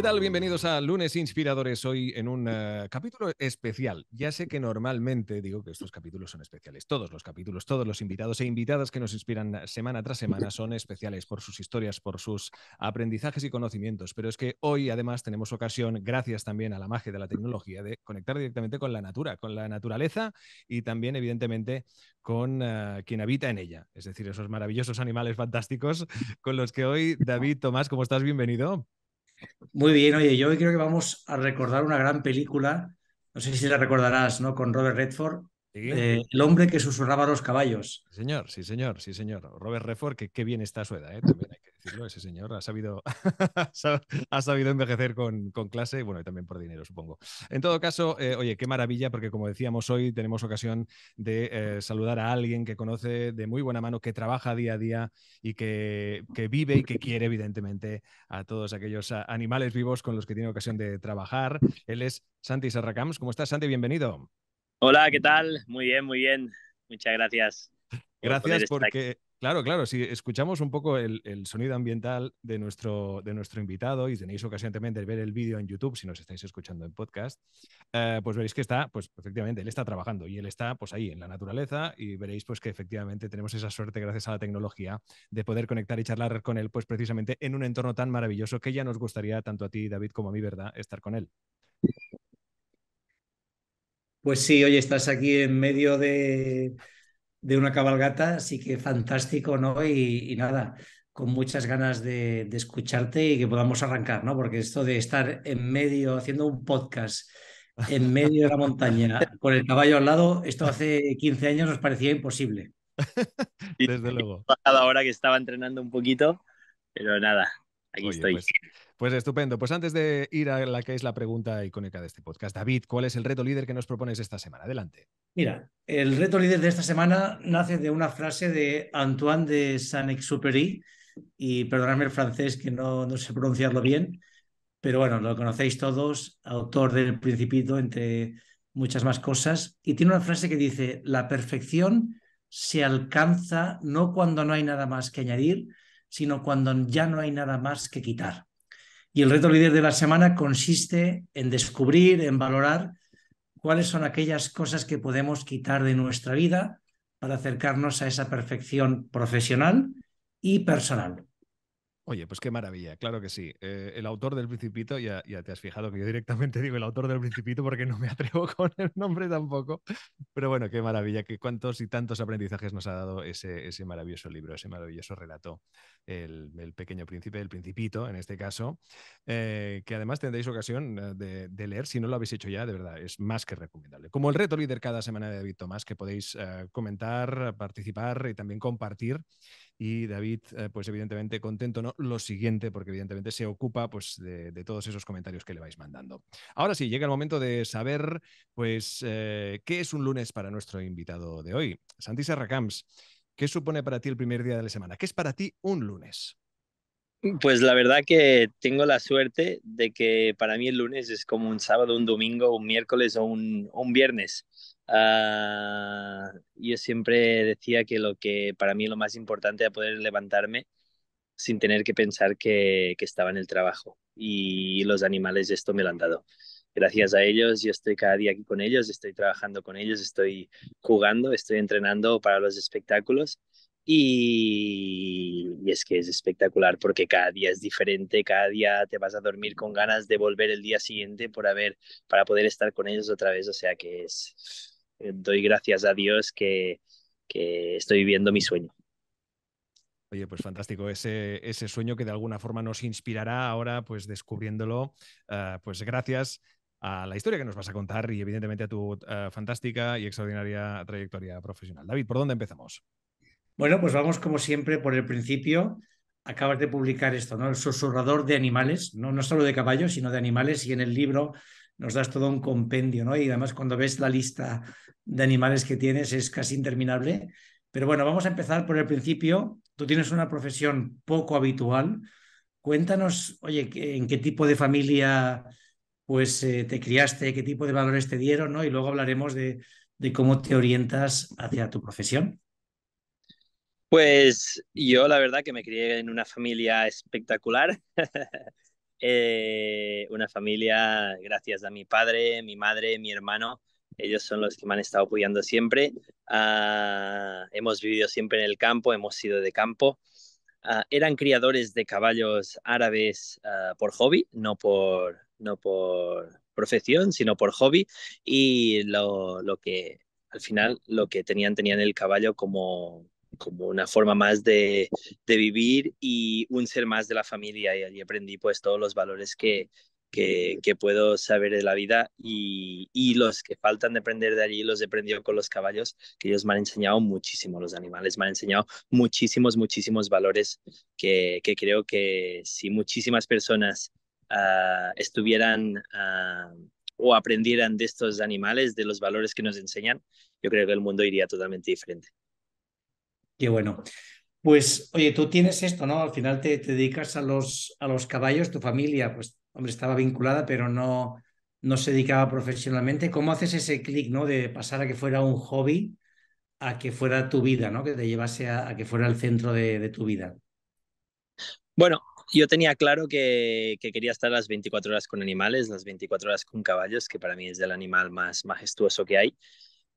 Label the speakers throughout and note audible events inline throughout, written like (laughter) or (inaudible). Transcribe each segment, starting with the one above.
Speaker 1: ¿Qué tal? Bienvenidos a Lunes Inspiradores, hoy en un eh, capítulo especial. Ya sé que normalmente digo que estos capítulos son especiales, todos los capítulos, todos los invitados e invitadas que nos inspiran eh, semana tras semana son especiales por sus historias, por sus aprendizajes y conocimientos, pero es que hoy además tenemos ocasión, gracias también a la magia de la tecnología, de conectar directamente con la natura, con la naturaleza y también evidentemente con eh, quien habita en ella, es decir, esos maravillosos animales fantásticos con los que hoy David Tomás, ¿cómo estás? Bienvenido.
Speaker 2: Muy bien, oye, yo creo que vamos a recordar una gran película, no sé si la recordarás, ¿no? Con Robert Redford, eh, El hombre que susurraba a los caballos.
Speaker 1: señor, sí, señor, sí, señor. Robert Redford, que qué bien está su edad, ¿eh? ese señor ha sabido, (laughs) ha sabido envejecer con, clase, bueno, y también por dinero, supongo. En todo caso, eh, oye, qué maravilla, porque como decíamos hoy, tenemos ocasión de eh, saludar a alguien que conoce de muy buena mano, que trabaja día a día y que, vive y que quiere, evidentemente, a todos aquellos animales vivos con los que tiene ocasión de trabajar. Él es Santi Serracams. ¿Cómo estás, Santi? Bienvenido.
Speaker 3: Hola, ¿qué tal? Muy bien, muy bien. Muchas gracias. Gracias porque
Speaker 1: Claro, claro, si escuchamos un poco el, sonido ambiental de nuestro, de nuestro invitado y tenéis ocasión también de ver el vídeo en YouTube si nos estáis escuchando en podcast, eh, pues veréis que está, pues efectivamente, él está trabajando y él está pues ahí en la naturaleza y veréis pues que efectivamente tenemos esa suerte gracias a la tecnología de poder conectar y charlar con él pues precisamente en un entorno tan maravilloso que ya nos gustaría tanto a ti, David, como a mí, ¿verdad?, estar con él.
Speaker 2: Pues sí, hoy estás aquí en medio de de una cabalgata, así que fantástico, ¿no? Y, nada, con muchas ganas de, escucharte y que podamos arrancar, ¿no? Porque esto de estar en medio, haciendo un podcast en medio de la montaña, con el caballo al lado, esto hace 15 años nos
Speaker 3: parecía imposible. (laughs) Desde luego. Ahora (laughs) hora que estaba entrenando un poquito, pero nada, pues,
Speaker 1: pues, estupendo. Pues antes de ir a la que es la pregunta icónica de este podcast, David, ¿cuál es el reto líder que nos propones esta semana? Adelante. Mira, el reto líder de esta
Speaker 2: semana nace de una frase de Antoine de Saint-Exupéry, y perdonadme el francés que no, no sé pronunciarlo bien, pero bueno, lo conocéis todos, autor del Principito, entre muchas más cosas, y tiene una frase que dice, la perfección se alcanza no cuando no hay nada más que añadir, sino cuando ya no hay nada más que quitar. Y el reto líder de la semana consiste en descubrir, en valorar cuáles son aquellas cosas que podemos quitar de nuestra vida para acercarnos a esa perfección profesional y personal.
Speaker 1: Oye, pues qué maravilla, claro que sí. Eh, el autor del Principito, ya, ya, te has fijado que yo directamente (laughs) digo el autor del Principito porque no me atrevo (laughs) con el nombre tampoco. Pero bueno, qué maravilla, que cuántos y tantos aprendizajes nos ha dado ese, maravilloso libro, ese maravilloso relato, el, Pequeño Príncipe, el Principito en este caso, eh, que además tendréis ocasión eh, de, leer si no lo habéis hecho ya, de verdad, es más que recomendable. Como el reto líder cada semana de David Tomás, que podéis comentar, participar y también compartir. Y David, eh, pues evidentemente contento, ¿no? Lo siguiente, porque evidentemente se ocupa pues, de, todos esos comentarios que le vais mandando. Ahora sí, llega el momento de saber, pues, eh, qué es un lunes para nuestro invitado de hoy. Santi Sarracams, ¿qué supone para ti el primer día de la semana? ¿Qué es para ti un lunes?
Speaker 3: Mm, pues la verdad que tengo la suerte de que para mí el lunes es como un sábado, un domingo, un miércoles o un viernes. Ah, yo siempre decía que lo que para mí lo más importante era poder levantarme sin tener que pensar que, que estaba en el trabajo. Y los animales esto me lo han dado. Gracias a ellos, yo estoy cada día aquí con ellos, estoy trabajando con ellos, estoy jugando, estoy entrenando para los espectáculos y, es que es espectacular porque cada día es diferente, cada día te vas a dormir con ganas de volver el día siguiente por haber, para poder estar con ellos otra vez, o sea que es, doy gracias a Dios que, estoy viviendo mi sueño.
Speaker 1: Oye, pues fantástico. Ese, sueño que de alguna forma nos inspirará ahora, pues descubriéndolo, eh, pues gracias a la historia que nos vas a contar y evidentemente a tu eh, fantástica y extraordinaria trayectoria profesional. David, ¿por dónde empezamos?
Speaker 2: Bueno, pues vamos como siempre por el principio. Acabas de publicar esto, ¿no? El susurrador de animales, no, no solo de caballos, sino de animales. Y en el libro nos das todo un compendio, ¿no? Y además cuando ves la lista de animales que tienes es casi interminable. Pero bueno, vamos a empezar por el principio. Tú tienes una profesión poco habitual. Cuéntanos, oye, en qué tipo de familia pues eh, te criaste, qué tipo de valores te dieron, ¿no? Y luego hablaremos de, de cómo te orientas hacia tu profesión.
Speaker 3: Pues yo la verdad que me crié en una familia espectacular. (laughs) Eh, una familia, gracias a mi padre, mi madre, mi hermano, ellos son los que me han estado apoyando siempre. Ah, hemos vivido siempre en el campo, hemos sido de campo. Ah, eran criadores de caballos árabes ah, por hobby, no por, no por profesión, sino por hobby. Y lo, lo que al final lo que tenían, tenían el caballo como, como una forma más de, de, vivir y un ser más de la familia. Y allí aprendí pues todos los valores que, que, puedo saber de la vida y, y, los que faltan de aprender de allí los he aprendido con los caballos, que ellos me han enseñado muchísimo, los animales me han enseñado muchísimos, muchísimos valores que, que creo que si muchísimas personas ah, estuvieran... Ah, o aprendieran de estos animales, de los valores que nos enseñan, yo creo que el mundo iría totalmente diferente.
Speaker 2: Qué bueno. Pues, oye, tú tienes esto, ¿no? Al final te, dedicas a los, a los caballos, tu familia, pues, hombre, estaba vinculada, pero no, no se dedicaba profesionalmente. ¿Cómo haces ese clic, ¿no? De pasar a que fuera un hobby a que fuera tu vida, ¿no? Que te llevase a, que fuera el centro de, tu vida.
Speaker 3: Bueno, yo tenía claro que, que quería estar las 24 horas con animales, las 24 horas con caballos, que para mí es el animal más majestuoso que hay.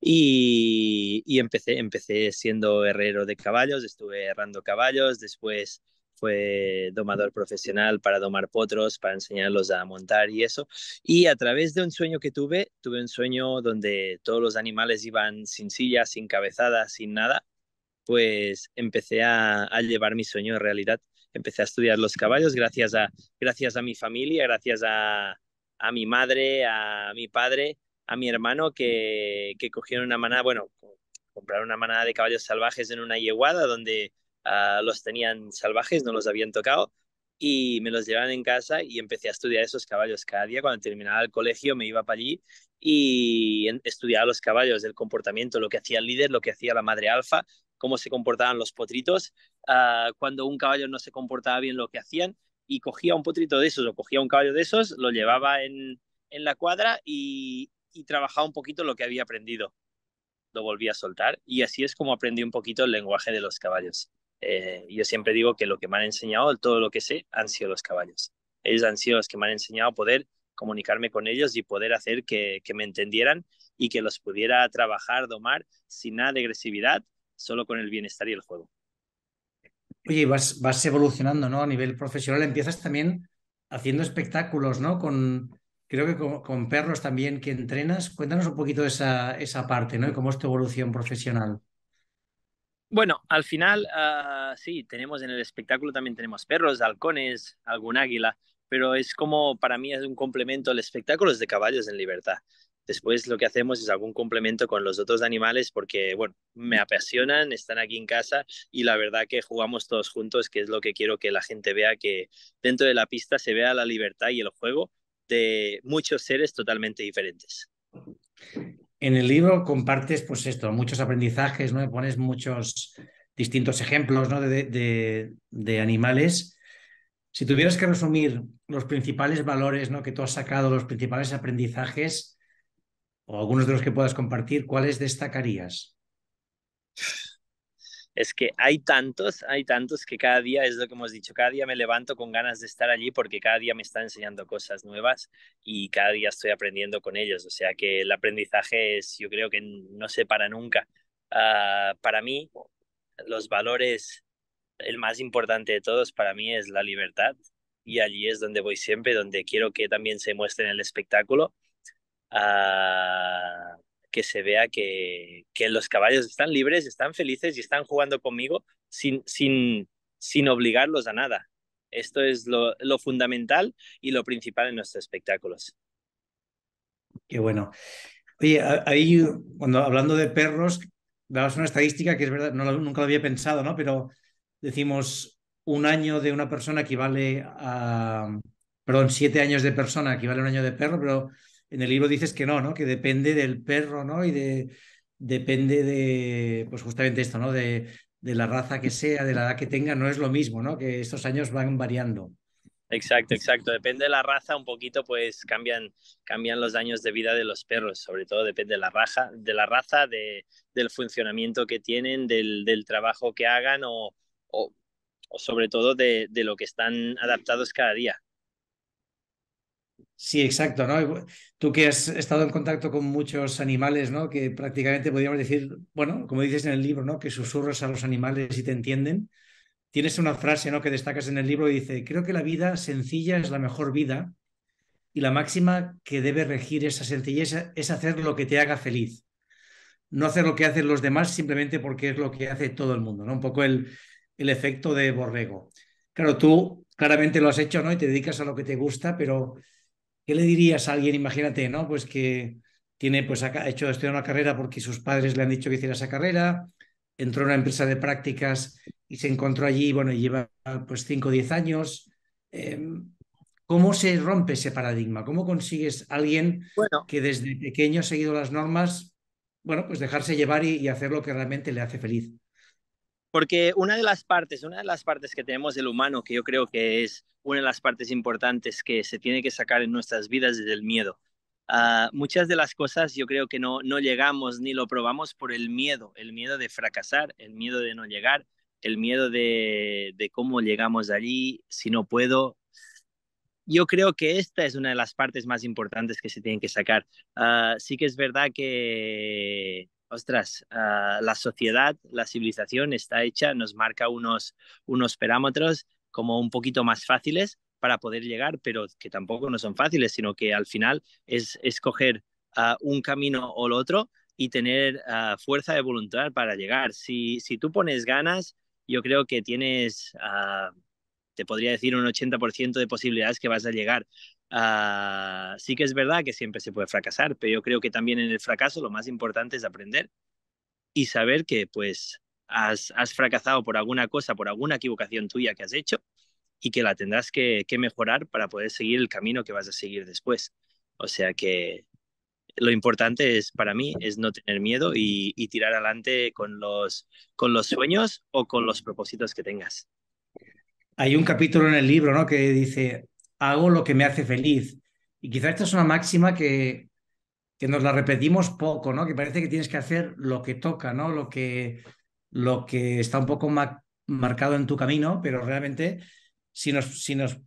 Speaker 3: Y, empecé, empecé siendo herrero de caballos, estuve herrando caballos, después fue domador profesional para domar potros, para enseñarlos a montar y eso. Y a través de un sueño que tuve, tuve un sueño donde todos los animales iban sin silla, sin cabezada, sin nada, pues empecé a, a llevar mi sueño en realidad. Empecé a estudiar los caballos gracias a, gracias a mi familia, gracias a, a mi madre, a mi padre, a mi hermano que, cogieron una manada, bueno, compraron una manada de caballos salvajes en una yeguada donde ah, los tenían salvajes, no los habían tocado, y me los llevaban en casa y empecé a estudiar esos caballos. Cada día cuando terminaba el colegio me iba para allí y estudiaba los caballos, el comportamiento, lo que hacía el líder, lo que hacía la madre alfa, cómo se comportaban los potritos, ah, cuando un caballo no se comportaba bien lo que hacían y cogía un potrito de esos o cogía un caballo de esos, lo llevaba en, en la cuadra y, y trabajaba un poquito lo que había aprendido. Lo volví a soltar y así es como aprendí un poquito el lenguaje de los caballos. Eh, yo siempre digo que lo que me han enseñado, todo lo que sé, han sido los caballos. Ellos han sido los que me han enseñado a poder comunicarme con ellos y poder hacer que, me entendieran y que los pudiera trabajar, domar, sin nada de agresividad, solo con el bienestar y el juego.
Speaker 2: Oye, vas, vas evolucionando, ¿no? A nivel profesional empiezas también haciendo espectáculos, ¿no? Con, creo que con, perros también que entrenas. Cuéntanos un poquito esa, parte, ¿no? cómo es tu evolución profesional.
Speaker 3: Bueno, al final, ah, sí, tenemos en el espectáculo también tenemos perros, halcones, algún águila, pero es como, para mí es un complemento, al espectáculo es de caballos en libertad. Después lo que hacemos es algún complemento con los otros animales porque, bueno, me apasionan, están aquí en casa y la verdad que jugamos todos juntos, que es lo que quiero que la gente vea, que dentro de la pista se vea la libertad y el juego, de muchos seres totalmente diferentes.
Speaker 2: En el libro compartes, pues esto, muchos aprendizajes, ¿no? Pones muchos distintos ejemplos, de, animales. Si tuvieras que resumir los principales valores, ¿no? Que tú has sacado, los principales aprendizajes, o algunos de los que puedas compartir, ¿cuáles destacarías?
Speaker 3: es que hay tantos, hay tantos que cada día, es lo que hemos dicho, cada día me levanto con ganas de estar allí porque cada día me está enseñando cosas nuevas y cada día estoy aprendiendo con ellos. O sea que el aprendizaje es, yo creo que no se para nunca. Ah, para mí, los valores, el más importante de todos para mí es la libertad y allí es donde voy siempre, donde quiero que también se muestre en el espectáculo. Ah, que se vea que, que, los caballos están libres, están felices y están jugando conmigo sin, sin, sin obligarlos a nada. Esto es lo, lo fundamental y lo principal en nuestros espectáculos.
Speaker 2: Qué bueno. Oye, ahí, cuando hablando de perros, dabas una estadística que es verdad, no, nunca lo había pensado, ¿no? Pero decimos, un año de una persona equivale a, perdón, siete años de persona equivale a un año de perro, pero en el libro dices que no, ¿no? Que depende del perro, ¿no? Y depende de, pues justamente esto, ¿no? De, la raza que sea, de la edad que tenga, no es lo mismo, ¿no? Que estos años van variando.
Speaker 3: Exacto, exacto. Depende de la raza, un poquito pues cambian, cambian los años de vida de los perros, sobre todo depende de la raza, de la raza de, del funcionamiento que tienen, del, trabajo que hagan o, o, sobre todo de, lo que están adaptados cada día.
Speaker 2: Sí, exacto, ¿no? Tú que has estado en contacto con muchos animales, ¿no? Que prácticamente podríamos decir, bueno, como dices en el libro, ¿no? Que susurras a los animales y te entienden. Tienes una frase, ¿no? Que destacas en el libro y dice, creo que la vida sencilla es la mejor vida y la máxima que debe regir esa sencillez es hacer lo que te haga feliz. No hacer lo que hacen los demás simplemente porque es lo que hace todo el mundo, ¿no? Un poco el, el efecto de borrego. Claro, tú claramente lo has hecho, ¿no? Y te dedicas a lo que te gusta, pero ¿Qué le dirías a alguien, imagínate, ¿no? Pues que tiene, pues ha hecho estudiar una carrera porque sus padres le han dicho que hiciera esa carrera, entró en una empresa de prácticas y se encontró allí, bueno, y lleva pues 5 o 10 años. Em, ¿Cómo se rompe ese paradigma? ¿Cómo consigues a alguien que desde pequeño ha seguido las normas, bueno, pues dejarse llevar y hacer lo que realmente le hace feliz?
Speaker 3: Porque una de las partes, una de las partes que tenemos del humano, que yo creo que es una de las partes importantes que se tiene que sacar en nuestras vidas es el miedo. Ah, muchas de las cosas yo creo que no, no llegamos ni lo probamos por el miedo, el miedo de fracasar, el miedo de no llegar, el miedo de, de cómo llegamos allí, si no puedo, yo creo que esta es una de las partes más importantes que se tienen que sacar. Ah, sí que es verdad que ostras, ah, la sociedad, la civilización está hecha, nos marca unos, unos parámetros como un poquito más fáciles para poder llegar, pero que tampoco no son fáciles, sino que al final es escoger ah, un camino o el otro y tener ah, fuerza de voluntad para llegar. Si, si tú pones ganas, yo creo que tienes, te podría decir, un 80% de posibilidades que vas a llegar sí que es verdad que siempre se puede fracasar, pero yo creo que también en el fracaso lo más importante es aprender y saber que pues has, fracasado por alguna cosa, por alguna equivocación tuya que has hecho y que la tendrás que, mejorar para poder seguir el camino que vas a seguir después. O sea que lo importante es para mí es no tener miedo y, y, tirar adelante con los, con los sueños o con los propósitos que tengas.
Speaker 2: Hay un capítulo en el libro ¿no? que dice, hago lo que me hace feliz. Y quizá esta es una máxima que, que nos la repetimos poco, ¿no? Que parece que tienes que hacer lo que toca, ¿no? Lo que, lo que está un poco marcado en tu camino, pero realmente si nos, si nos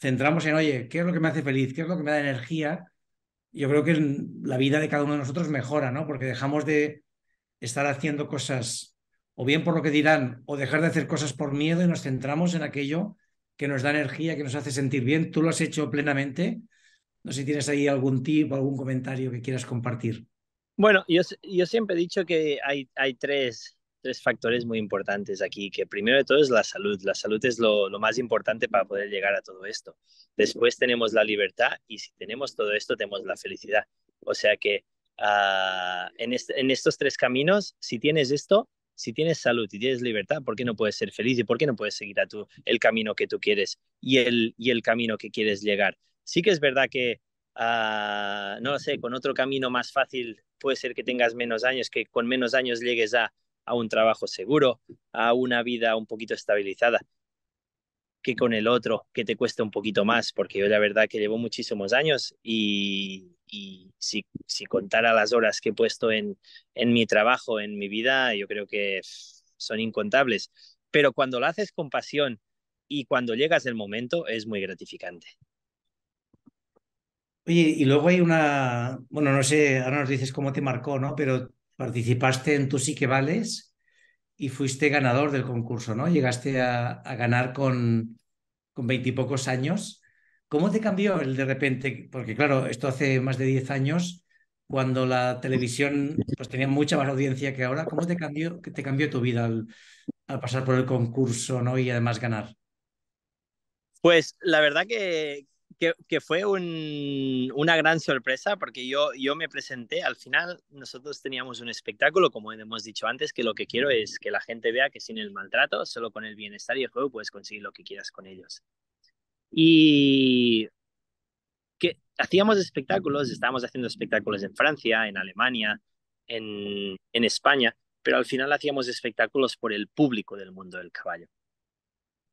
Speaker 2: centramos en, oye, ¿qué es lo que me hace feliz? ¿Qué es lo que me da energía? Yo creo que la vida de cada uno de nosotros mejora, ¿no? Porque dejamos de estar haciendo cosas o bien por lo que dirán o dejar de hacer cosas por miedo y nos centramos en aquello que nos da energía, que nos hace sentir bien. Tú lo has hecho plenamente no sé si tienes ahí algún tip, algún comentario que quieras compartir.
Speaker 3: Bueno, yo, siempre he dicho que hay, tres, factores muy importantes aquí, que primero de todo es la salud. La salud es lo, más importante para poder llegar a todo esto. Después tenemos la libertad y si tenemos todo esto, tenemos la felicidad. O sea que ah, en, estos tres caminos, si tienes esto, si tienes salud y tienes libertad, ¿por qué no puedes ser feliz y por qué no puedes seguir a tu, el camino que tú quieres y y el camino que quieres llegar? Sí que es verdad que, ah, no lo sé, con otro camino más fácil puede ser que tengas menos años, que con menos años llegues a, a un trabajo seguro, a una vida un poquito estabilizada que con el otro, que te cuesta un poquito más, porque yo la verdad que llevo muchísimos años y, si, si, contara las horas que he puesto en, en mi trabajo, en mi vida, yo creo que son incontables. Pero cuando lo haces con pasión y cuando llegas el momento, es muy gratificante.
Speaker 2: Oye, y luego hay una, bueno, no sé, ahora nos dices cómo te marcó, ¿no? Pero participaste en Tú sí que vales y fuiste ganador del concurso, ¿no? Llegaste a, ganar con veintipocos años. ¿Cómo te cambió el de repente? Porque claro, esto hace más de diez años, cuando la televisión pues, tenía mucha más audiencia que ahora. ¿Cómo te cambió, te cambió tu vida al, al pasar por el concurso ¿no? y además ganar?
Speaker 3: Pues la verdad que, que, fue una gran sorpresa porque yo, yo me presenté, al final nosotros teníamos un espectáculo, como hemos dicho antes, que lo que quiero es que la gente vea que sin el maltrato, solo con el bienestar y el juego puedes conseguir lo que quieras con ellos. Y que hacíamos espectáculos, estábamos haciendo espectáculos en Francia, en Alemania, en, en España, pero al final hacíamos espectáculos por el público del mundo del caballo.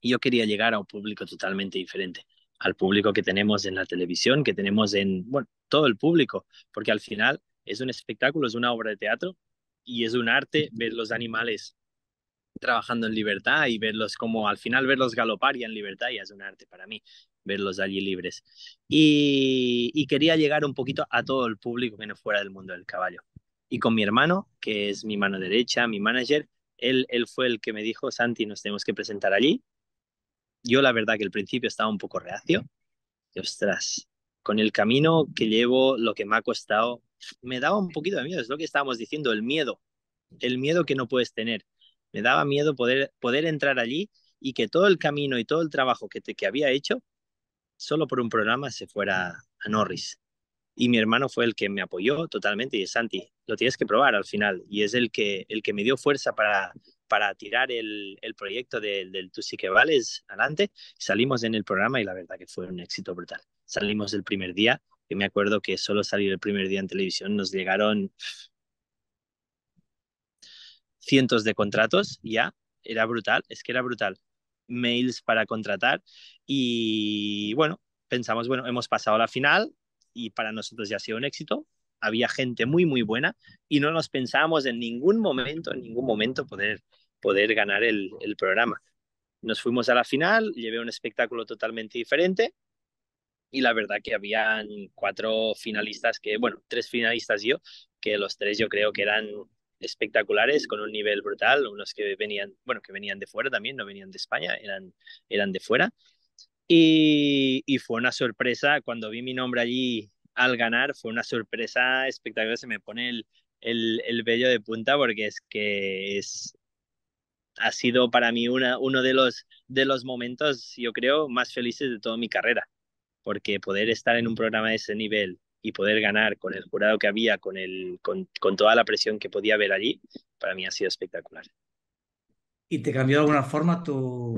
Speaker 3: Y yo quería llegar a un público totalmente diferente al público que tenemos en la televisión, que tenemos en, bueno, todo el público, porque al final es un espectáculo, es una obra de teatro y es un arte ver los animales trabajando en libertad y verlos como al final verlos galopar ya en libertad y es un arte para mí verlos allí libres y, quería llegar un poquito a todo el público que no fuera del mundo del caballo y con mi hermano que es mi mano derecha mi manager él él fue el que me dijo Santi nos tenemos que presentar allí yo la verdad que al principio estaba un poco reacio. ostras, con el camino que llevo, lo que me ha costado, me daba un poquito de miedo, es lo que estábamos diciendo, el miedo, el miedo que no puedes tener. Me daba miedo poder, poder entrar allí y que todo el camino y todo el trabajo que, te, que había hecho, solo por un programa, se fuera a Norris. Y mi hermano fue el que me apoyó totalmente y es Santi, lo tienes que probar al final. Y es el que, el que me dio fuerza para, para tirar el, proyecto del Tú sí que vales adelante. Salimos en el programa y la verdad que fue un éxito brutal. Salimos el primer día, que me acuerdo que solo salir el primer día en televisión nos llegaron cientos de contratos ya. Era brutal, es que era brutal. Mails para contratar y bueno, pensamos, bueno, hemos pasado la final y para nosotros ya ha sido un éxito, había gente muy, muy buena y no nos pensábamos en ningún momento, en ningún momento poder, poder ganar el, programa. Nos fuimos a la final, llevé un espectáculo totalmente diferente y la verdad que habían cuatro finalistas que, bueno, tres finalistas yo, que los tres yo creo que eran espectaculares con un nivel brutal, unos que venían, bueno, que venían de fuera también, no venían de España, eran, eran de fuera. Y, y fue una sorpresa cuando vi mi nombre allí al ganar fue una sorpresa espectacular. Se me pone el, el, el vello de punta porque es que es, ha sido para mí una, uno de los, de los momentos, yo creo, más felices de toda mi carrera. Porque poder estar en un programa de ese nivel y poder ganar con el jurado que había, con, el, con, con toda la presión que podía haber allí, para mí ha sido espectacular.
Speaker 2: ¿Y te cambió de alguna forma tu,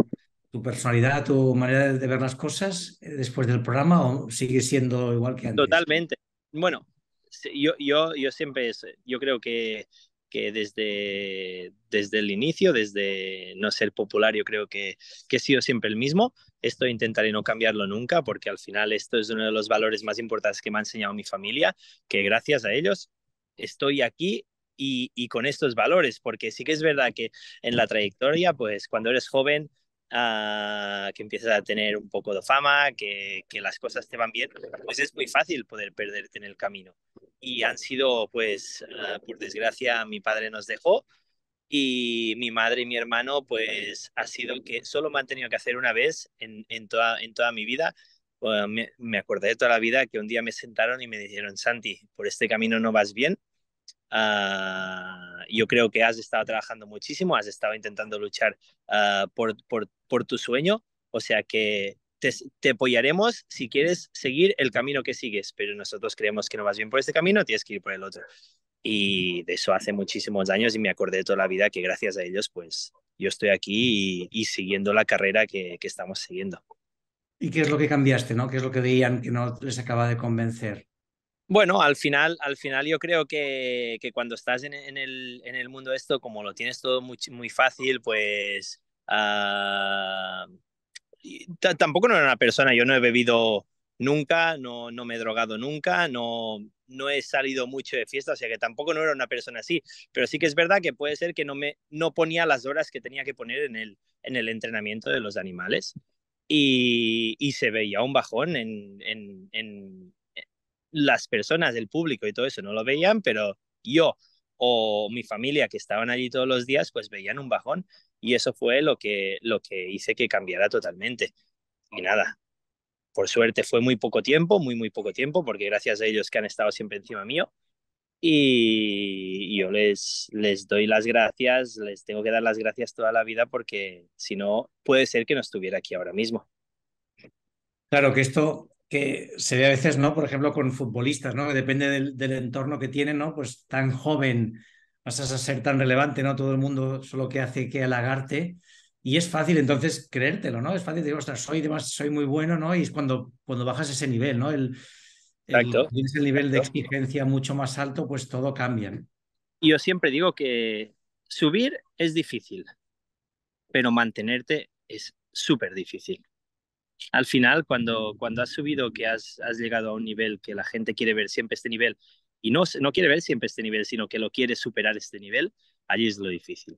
Speaker 2: tu personalidad, tu manera de ver las cosas eh, después del programa o sigue siendo igual que antes?
Speaker 3: Totalmente. Bueno, yo, yo, yo siempre, yo creo que, que desde, desde el inicio, desde no ser popular, yo creo que, que he sido siempre el mismo. Esto intentaré no cambiarlo nunca porque al final esto es uno de los valores más importantes que me ha enseñado mi familia, que gracias a ellos estoy aquí y, y, con estos valores, porque sí que es verdad que en la trayectoria, pues cuando eres joven, Ah, que empiezas a tener un poco de fama, que, las cosas te van bien, pues es muy fácil poder perderte en el camino. Y han sido, pues, ah, por desgracia, mi padre nos dejó y mi madre y mi hermano, pues, ha sido que solo me han tenido que hacer una vez en, toda, en toda mi vida. me, me acordé de toda la vida que un día me sentaron y me dijeron, Santi, por este camino no vas bien, Ah, yo creo que has estado trabajando muchísimo, has estado intentando luchar ah, por, tu sueño, o sea que te, apoyaremos si quieres seguir el camino que sigues, pero nosotros creemos que no vas bien por este camino, tienes que ir por el otro. Y de eso hace muchísimos años y me acordé toda la vida que gracias a ellos, pues yo estoy aquí y, siguiendo la carrera que, estamos siguiendo.
Speaker 2: ¿Y qué es lo que cambiaste, no? ¿Qué es lo que veían que no les acaba de convencer?
Speaker 3: Bueno, al final, al final yo creo que, cuando estás en, el, en el mundo esto, como lo tienes todo muy, fácil, pues ah, tampoco no era una persona, yo no he bebido nunca, no, no me he drogado nunca, no, no he salido mucho de fiesta, o sea que tampoco no era una persona así, pero sí que es verdad que puede ser que no, me, no ponía las horas que tenía que poner en el, en el entrenamiento de los animales y, y se veía un bajón en, en, las personas, el público y todo eso no lo veían, pero yo o mi familia que estaban allí todos los días, pues veían un bajón y eso fue lo que, lo que hice que cambiara totalmente. Y nada, por suerte fue muy poco tiempo, muy, muy poco tiempo, porque gracias a ellos que han estado siempre encima mío. Y yo les, les doy las gracias, les tengo que dar las gracias toda la vida porque si no, puede ser que no estuviera aquí ahora mismo.
Speaker 2: Claro que esto que se ve a veces, ¿no? Por ejemplo, con futbolistas, ¿no? Que depende del, entorno que tienen, ¿no? Pues tan joven vas a ser tan relevante, ¿no? Todo el mundo solo que hace que halagarte. Y es fácil entonces creértelo, ¿no? Es fácil decir, ostras, soy, soy muy bueno, ¿no? Y es cuando, cuando bajas ese nivel, ¿no? El, tienes el nivel de exigencia mucho más alto, pues todo cambia.
Speaker 3: Yo siempre digo que subir es difícil, pero mantenerte es súper difícil al final, cuando, cuando has subido, que has, llegado a un nivel que la gente quiere ver siempre este nivel, y no, no quiere ver siempre este nivel, sino que lo quiere superar este nivel, allí es lo difícil.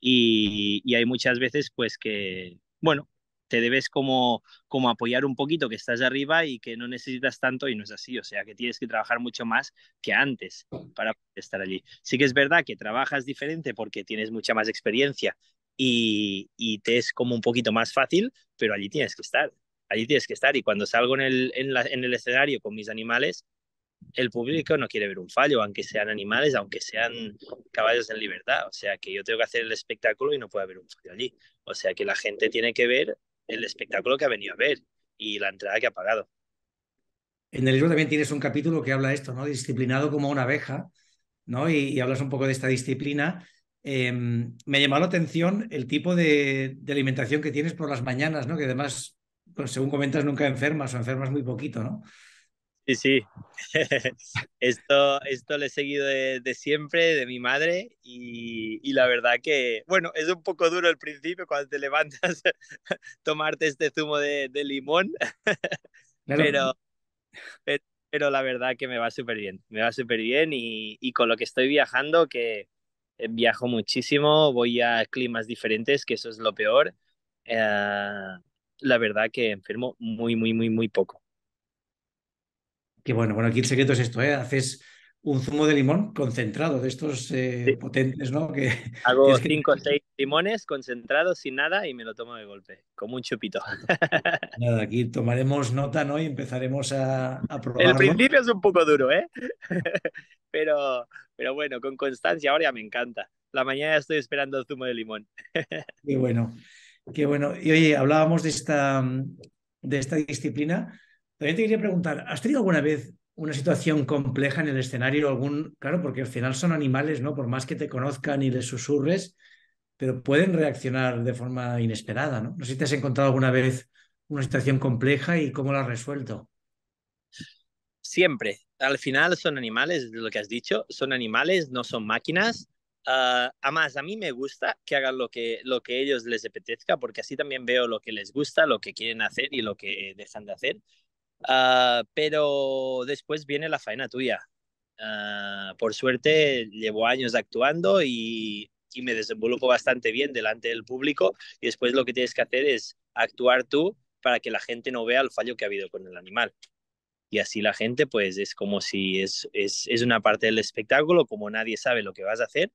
Speaker 3: Y, y hay muchas veces, pues, que, bueno, te debes como, como apoyar un poquito que estás arriba y que no necesitas tanto y no es así, o sea que tienes que trabajar mucho más que antes para estar allí. Sí que es verdad que trabajas diferente porque tienes mucha más experiencia y, te es como un poquito más fácil, pero allí tienes que estar, allí tienes que estar. Y cuando salgo en el, en, el escenario con mis animales, el público no quiere ver un fallo, aunque sean animales, aunque sean caballos en libertad. O sea que yo tengo que hacer el espectáculo y no puede haber un fallo allí. O sea que la gente tiene que ver el espectáculo que ha venido a ver y la entrada que ha pagado.
Speaker 2: En el libro también tienes un capítulo que habla de esto, ¿no? Disciplinado como una abeja, ¿no? y hablas un poco de esta disciplina Em, me ha la atención el tipo de, alimentación que tienes por las mañanas, ¿no? Que además, pues, según comentas, nunca enfermas o enfermas muy poquito, ¿no? Sí, sí. (laughs)
Speaker 3: esto, esto lo he seguido de, siempre, de mi madre, y, la verdad que, bueno, es un poco duro al principio cuando te levantas (laughs) tomarte este zumo de, limón,
Speaker 1: (laughs) pero,
Speaker 3: pero, la verdad que me va súper bien, me va súper bien y, con lo que estoy viajando, que viajo muchísimo, voy a climas diferentes, que eso es lo peor. Eh, la verdad que enfermo muy, muy, muy, muy poco. Qué bueno, bueno, aquí el secreto
Speaker 2: es esto, ¿eh? Haces un zumo de limón concentrado, de estos eh, potentes, ¿no? Que,
Speaker 3: Hago cinco o seis limones concentrados sin nada y me lo tomo de golpe, como un chupito.
Speaker 2: Nada, aquí tomaremos nota, ¿no? Y empezaremos a, a El principio
Speaker 3: es un poco duro, ¿eh? (laughs) Pero, pero bueno, con constancia ahora ya me encanta. La mañana estoy esperando el zumo de limón. (laughs)
Speaker 2: Qué bueno, qué bueno. Y oye, hablábamos de esta, de esta disciplina. También te quería preguntar, ¿has tenido alguna vez una situación compleja en el escenario? Algún, claro, porque al final son animales, ¿no? Por más que te conozcan y les susurres, pero pueden reaccionar de forma inesperada, ¿no? No sé si te has encontrado alguna vez una situación compleja y cómo la has resuelto
Speaker 3: siempre. Al final son animales, lo que has dicho, son animales, no son máquinas. además, ah, a mí me gusta que hagan lo que, lo que ellos les apetezca, porque así también veo lo que les gusta, lo que quieren hacer y lo que dejan de hacer. Ah, pero después viene la faena tuya. Ah, por suerte, llevo años actuando y, y me desenvuelvo bastante bien delante del público. Y después lo que tienes que hacer es actuar tú para que la gente no vea el fallo que ha habido con el animal y así la gente pues es como si es, es, una parte del espectáculo, como nadie sabe lo que vas a hacer,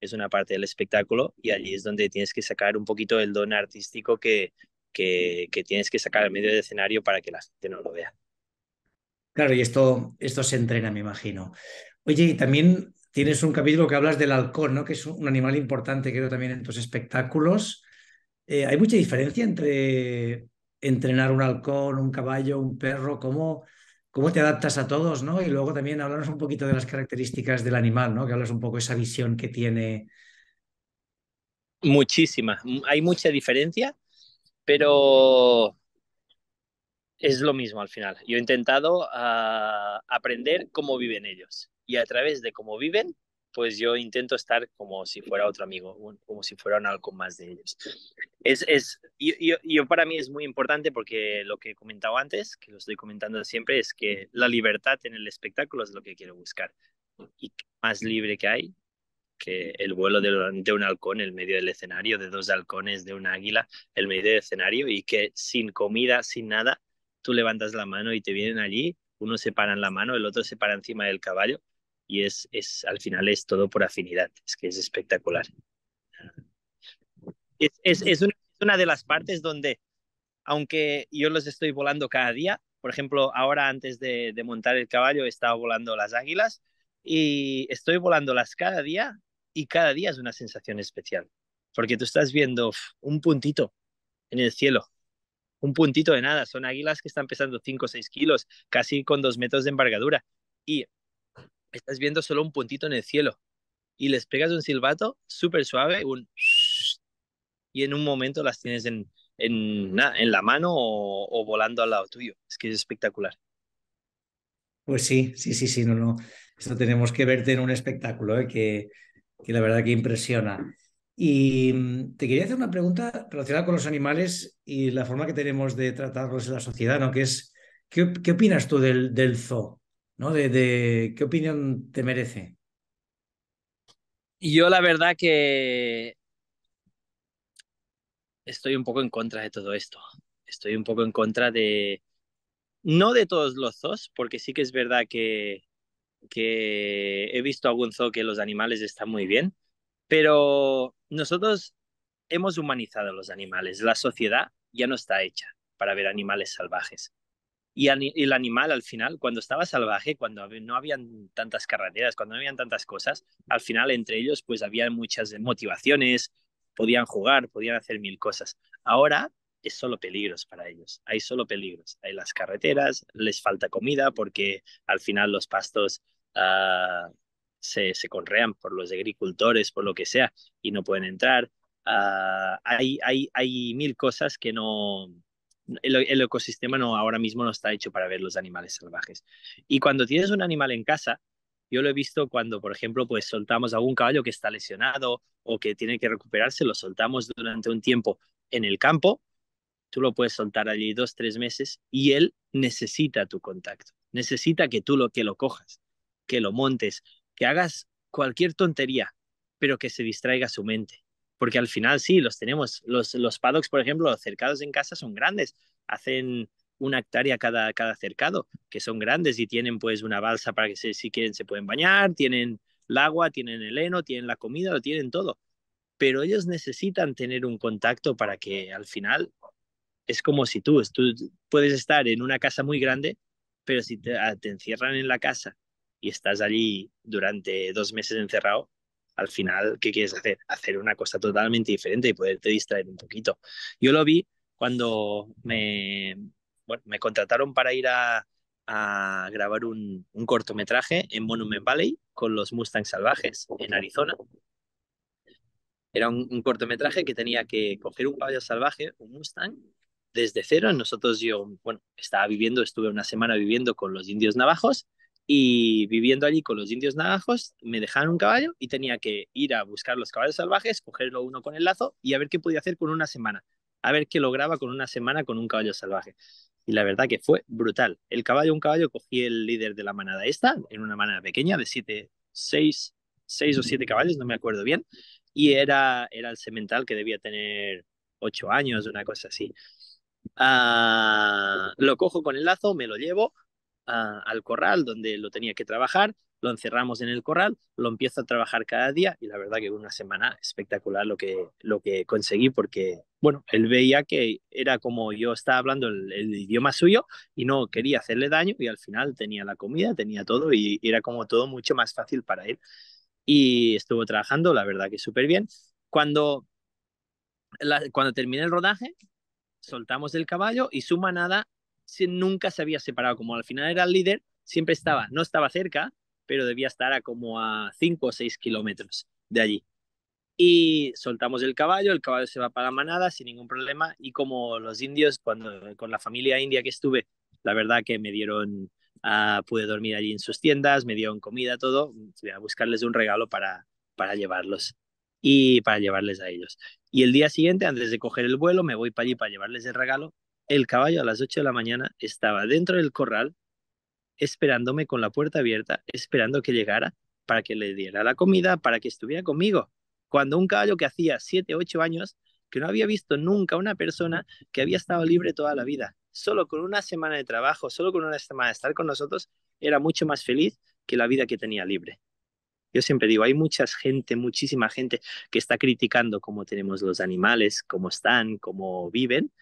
Speaker 3: es una parte del espectáculo y allí es donde tienes que sacar un poquito el don artístico que, que, que tienes que sacar al medio del escenario para que la gente no lo vea.
Speaker 2: Claro, y esto, esto se entrena, me imagino. Oye, y también tienes un capítulo que hablas del halcón, ¿no? que es un animal importante, creo, también en tus espectáculos. Eh, ¿Hay mucha diferencia entre entrenar un halcón, un caballo, un perro? ¿Cómo, cómo te adaptas a todos, ¿no? Y luego también hablarnos un poquito de las características del animal, ¿no? Que hablas un poco de esa visión que tiene.
Speaker 3: Muchísima. hay mucha diferencia, pero es lo mismo al final. Yo he intentado ah, aprender cómo viven ellos y a través de cómo viven pues yo intento estar como si fuera otro amigo, como si fuera un algo más de ellos. Es, yo, para mí es muy importante porque lo que he comentado antes, que lo estoy comentando siempre, es que la libertad en el espectáculo es lo que quiero buscar. Y más libre que hay, que el vuelo de, un halcón en medio del escenario, de dos halcones, de un águila en medio del escenario, y que sin comida, sin nada, tú levantas la mano y te vienen allí, uno se para en la mano, el otro se para encima del caballo, y es, es al final es todo por afinidad, es que es espectacular. Es, una, de las partes donde, aunque yo los estoy volando cada día, por ejemplo, ahora antes de, montar el caballo he estado volando las águilas y estoy volándolas cada día y cada día es una sensación especial, porque tú estás viendo un puntito en el cielo, un puntito de nada, son águilas que están pesando 5 o 6 kilos, casi con 2 metros de envergadura. Y estás viendo solo un puntito en el cielo y les pegas un silbato súper suave, y en un momento las tienes en, en, la mano o, volando al lado tuyo. Es que es espectacular.
Speaker 2: Pues sí, sí, sí, sí, no, no. Esto tenemos que verte en un espectáculo ¿eh? que, que la verdad que impresiona. Y mm, te quería hacer una pregunta relacionada con los animales y la forma que tenemos de tratarlos en la sociedad, ¿no? Que es, ¿qué, opinas tú del, del zoo? ¿no? De, ¿Qué opinión te merece?
Speaker 3: Yo la verdad que estoy un poco en contra de todo esto. Estoy un poco en contra de, no de todos los zoos, porque sí que es verdad que, que he visto algún zoo que los animales están muy bien, pero nosotros hemos humanizado los animales. La sociedad ya no está hecha para ver animales salvajes. Y el animal al final, cuando estaba salvaje, cuando no habían tantas carreteras, cuando no habían tantas cosas, al final entre ellos pues había muchas motivaciones, podían jugar, podían hacer mil cosas. Ahora es solo peligros para ellos, hay solo peligros. Hay las carreteras, les falta comida porque al final los pastos ah, se, se correan por los agricultores, por lo que sea, y no pueden entrar. Ah, hay, hay, hay mil cosas que no, el, ecosistema no, ahora mismo no está hecho para ver los animales salvajes. Y cuando tienes un animal en casa, yo lo he visto cuando, por ejemplo, pues soltamos a algún caballo que está lesionado o que tiene que recuperarse, lo soltamos durante un tiempo en el campo, tú lo puedes soltar allí dos, tres meses y él necesita tu contacto, necesita que tú lo, que lo cojas, que lo montes, que hagas cualquier tontería, pero que se distraiga su mente porque al final sí, los tenemos. Los, los paddocks, por ejemplo, los cercados en casa son grandes, hacen una hectárea cada, cada cercado, que son grandes y tienen pues una balsa para que si quieren se pueden bañar, tienen el agua, tienen el heno, tienen la comida, lo tienen todo. Pero ellos necesitan tener un contacto para que al final es como si tú, tú puedes estar en una casa muy grande, pero si ah, te encierran en la casa y estás allí durante dos meses encerrado, al final, ¿qué quieres hacer? Hacer una cosa totalmente diferente y poderte distraer un poquito. Yo lo vi cuando me, me contrataron para ir a, grabar un, cortometraje en Monument Valley con los Mustang Salvajes en Arizona. Era un, un, cortometraje que tenía que coger un caballo salvaje, un Mustang, desde cero. Nosotros, yo, bueno, estaba viviendo, estuve una semana viviendo con los indios navajos y viviendo allí con los indios navajos, me dejaron un caballo y tenía que ir a buscar los caballos salvajes, cogerlo uno con el lazo y a ver qué podía hacer con una semana, a ver qué lograba con una semana con un caballo salvaje. Y la verdad que fue brutal. El caballo, un caballo, cogí el líder de la manada esta, en una manada pequeña de siete, seis, seis o siete caballos, no me acuerdo bien, y era, era el semental que debía tener ocho años, una cosa así. Ah, lo cojo con el lazo, me lo llevo, al corral donde lo tenía que trabajar, lo encerramos en el corral, lo empiezo a trabajar cada día y la verdad que una semana espectacular lo que, lo que conseguí porque, bueno, él veía que era como yo estaba hablando el, idioma suyo y no quería hacerle daño y al final tenía la comida, tenía todo y era como todo mucho más fácil para él. Y estuvo trabajando, la verdad que súper bien. Cuando, cuando terminé el rodaje, soltamos el caballo y su manada nunca se había separado, como al final era el líder, siempre estaba, no estaba cerca, pero debía estar a como a 5 o 6 kilómetros de allí. Y soltamos el caballo, el caballo se va para la manada sin ningún problema y como los indios, cuando con la familia india que estuve, la verdad que me dieron, ah, pude dormir allí en sus tiendas, me dieron comida, todo, fui a buscarles un regalo para, para llevarlos y para llevarles a ellos. Y el día siguiente, antes de coger el vuelo, me voy para allí para llevarles el regalo el caballo a las 8 de la mañana estaba dentro del corral, esperándome con la puerta abierta, esperando que llegara para que le diera la comida, para que estuviera conmigo. Cuando un caballo que hacía 7, 8 años, que no había visto nunca una persona que había estado libre toda la vida, solo con una semana de trabajo, solo con una semana de estar con nosotros, era mucho más feliz que la vida que tenía libre. Yo siempre digo, hay mucha gente, muchísima gente que está criticando cómo tenemos los animales, cómo están, cómo viven,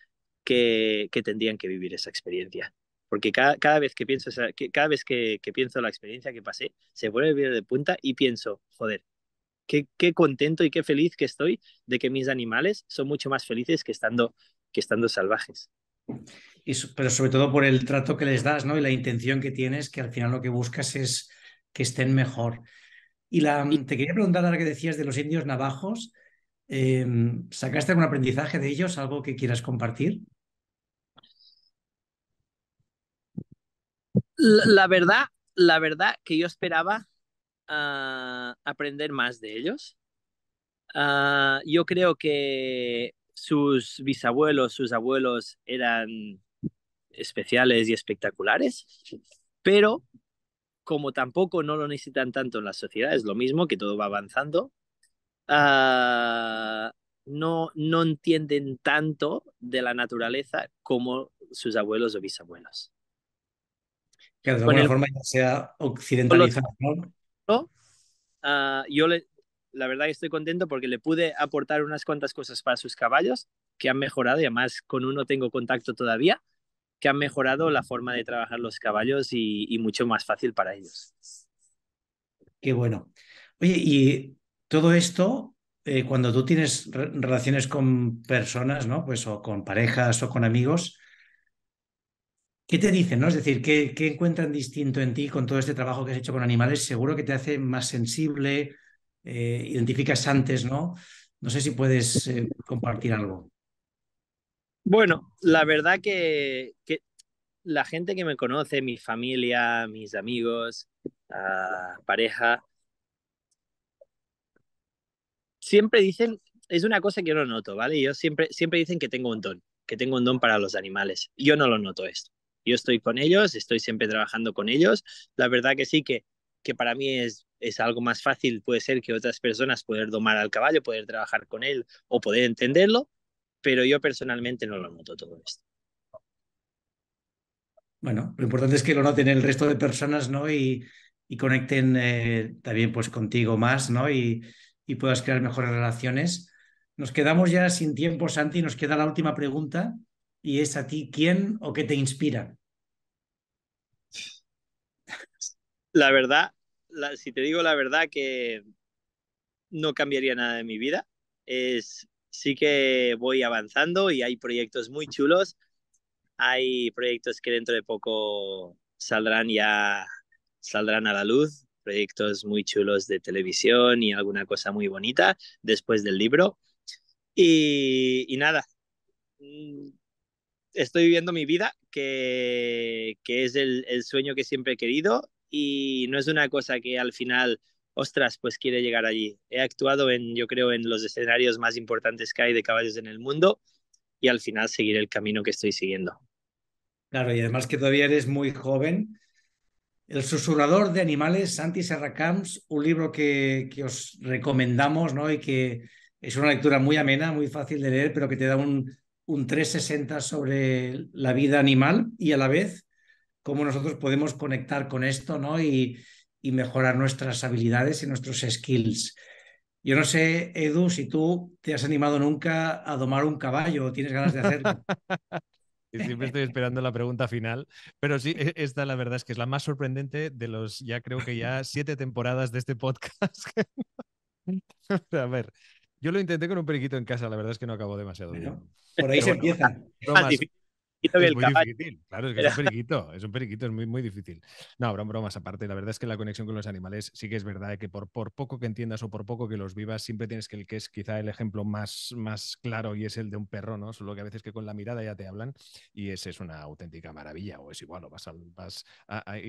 Speaker 3: que, tendrían que vivir esa experiencia. Porque cada, vez que pienso cada vez que, pienso la experiencia que pasé, se vuelve el de punta y pienso, joder, qué, qué contento y qué feliz que estoy de que mis animales son mucho más felices que estando, que estando salvajes.
Speaker 2: pero sobre todo por el trato que les das, ¿no? Y la intención que tienes, que al final lo que buscas es que estén mejor. Y, la, te quería preguntar ahora que decías de los indios navajos, em, ¿sacaste algún aprendizaje de ellos, algo que quieras compartir?
Speaker 3: la, verdad, la verdad que yo esperaba ah, aprender más de ellos. Ah, yo creo que sus bisabuelos, sus abuelos eran especiales y espectaculares, pero como tampoco no lo necesitan tanto en la sociedad, es lo mismo que todo va avanzando, ah, no, no entienden tanto de la naturaleza como sus abuelos o bisabuelos.
Speaker 2: Que de alguna forma ya sea occidentalizado.
Speaker 3: Ah, yo la verdad que estoy contento porque le pude aportar unas cuantas cosas para sus caballos que han mejorado y además con uno tengo contacto todavía que han mejorado la forma de trabajar los caballos y, mucho más fácil para ellos.
Speaker 2: Qué bueno. Oye, y todo esto, eh, cuando tú tienes relaciones con personas, ¿no? Pues o con parejas o con amigos, ¿Qué te dicen? No? Es decir, ¿qué, encuentran distinto en ti con todo este trabajo que has hecho con animales? Seguro que te hace más sensible, eh, identificas antes, ¿no? No sé si puedes eh, compartir algo.
Speaker 3: Bueno, la verdad que, la gente que me conoce, mi familia, mis amigos, ah, pareja, siempre dicen, es una cosa que yo no noto, ¿vale? Yo siempre, siempre dicen que tengo un don, que tengo un don para los animales. Yo no lo noto esto yo estoy con ellos, estoy siempre trabajando con ellos. La verdad que sí que, que para mí es, es algo más fácil, puede ser que otras personas poder domar al caballo, poder trabajar con él o poder entenderlo, pero yo personalmente no lo noto todo esto.
Speaker 2: Bueno, lo importante es que lo noten el resto de personas, ¿no? Y, y conecten eh, también pues contigo más, ¿no? Y, y puedas crear mejores relaciones. Nos quedamos ya sin tiempo, Santi. Nos queda la última pregunta ¿Y es a ti quién o qué te inspira?
Speaker 3: La verdad, si te digo la verdad que no cambiaría nada de mi vida. Es, sí que voy avanzando y hay proyectos muy chulos. Hay proyectos que dentro de poco saldrán ya, saldrán a la luz. Proyectos muy chulos de televisión y alguna cosa muy bonita después del libro. y nada, estoy viviendo mi vida, que, es el, sueño que siempre he querido y no es una cosa que al final, ostras, pues quiere llegar allí. He actuado en, yo creo, en los escenarios más importantes que hay de caballos en el mundo y al final seguiré el camino que estoy siguiendo. Claro,
Speaker 2: y además que todavía eres muy joven. El susurrador de animales, Santi Serracams, un libro que, que os recomendamos ¿no? y que es una lectura muy amena, muy fácil de leer, pero que te da un, un 360 sobre la vida animal y a la vez cómo nosotros podemos conectar con esto ¿no? y, y mejorar nuestras habilidades y nuestros skills. Yo no sé, Edu, si tú te has animado
Speaker 1: nunca a domar un caballo o tienes ganas de hacerlo. (laughs) Siempre estoy esperando la pregunta final, pero sí, e-, esta la verdad es que es la más sorprendente de los, ya creo que ya siete temporadas de este podcast. (laughs) a ver, yo lo intenté con un periquito en casa, la verdad es que no acabó demasiado bien. Por ahí se empieza es muy difícil Claro, es que es un periquito, es un periquito, es muy, muy difícil. No, habrá bromas aparte. La verdad es que la conexión con los animales sí que es verdad eh, que por, poco que entiendas o por poco que los vivas, siempre tienes que el que es quizá el ejemplo más, más claro y es el de un perro, ¿no? Solo que a veces que con la mirada ya te hablan y ese es una auténtica maravilla o es igual o vas, vas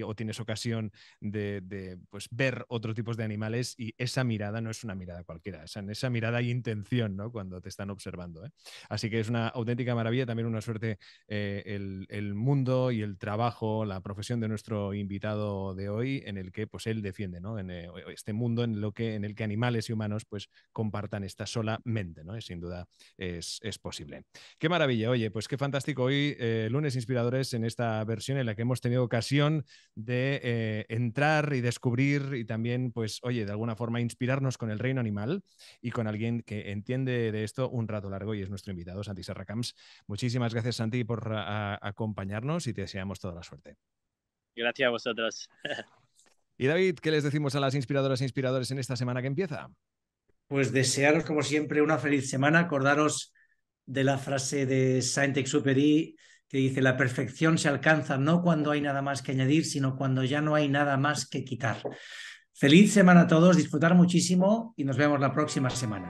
Speaker 1: o tienes ocasión de, pues, ver otros tipos de animales y esa mirada no es una mirada cualquiera, esa, en esa mirada hay intención, ¿no? Cuando te están observando. ¿eh? Así que es una auténtica maravilla, también una suerte. Eh, eh, el, mundo y el trabajo, la profesión de nuestro invitado de hoy, en el que pues él defiende, ¿no? Eh, este mundo en lo que en el que animales y humanos pues compartan esta sola mente, ¿no? Sin duda es, posible. Qué maravilla, oye, pues qué fantástico hoy eh, lunes inspiradores en esta versión en la que hemos tenido ocasión de entrar y descubrir y también pues oye de alguna forma inspirarnos con el reino animal y con alguien que entiende de esto un rato largo y es nuestro invitado Santi Serracams. Muchísimas gracias Santi por a, acompañarnos y te deseamos toda la suerte.
Speaker 3: Gracias a vosotros. (laughs)
Speaker 1: y David, ¿qué les decimos a las inspiradoras e inspiradores en esta semana que empieza?
Speaker 2: Pues desearos, como siempre, una feliz semana. Acordaros de la frase de Saint-Exupéry que dice: La perfección se alcanza no cuando hay nada más que añadir, sino cuando ya no hay nada más que quitar. Feliz semana a todos, disfrutar muchísimo y nos vemos la próxima semana.